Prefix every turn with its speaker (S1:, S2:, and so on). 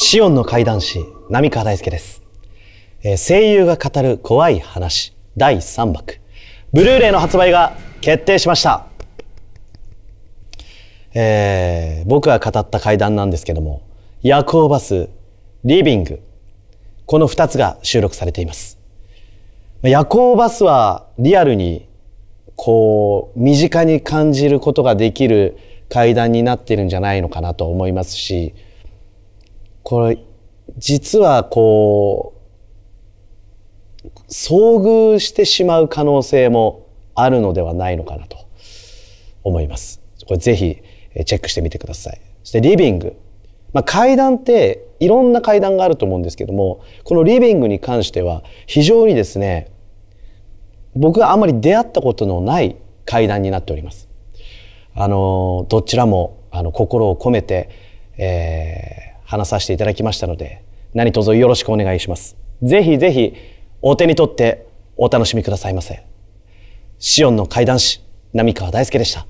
S1: シオンの怪談師、波川大輔です、えー、声優が語る怖い話、第3幕。ブルーレイの発売が決定しました。えー、僕が語った怪談なんですけども、夜行バス、リビング、この2つが収録されています。夜行バスはリアルに、こう、身近に感じることができる怪談になってるんじゃないのかなと思いますし、これ実はこう遭遇してしまう可能性もあるのではないのかなと思います。これぜひチェックしてみてください。そしてリビング。まあ、階段っていろんな階段があると思うんですけども、このリビングに関しては非常にですね、僕があまり出会ったことのない階段になっております。あの、どちらもあの心を込めて、えー話させていただきましたので、何卒よろしくお願いします。ぜひぜひ、お手に取ってお楽しみくださいませ。シオンの怪談師、波川大輔でした。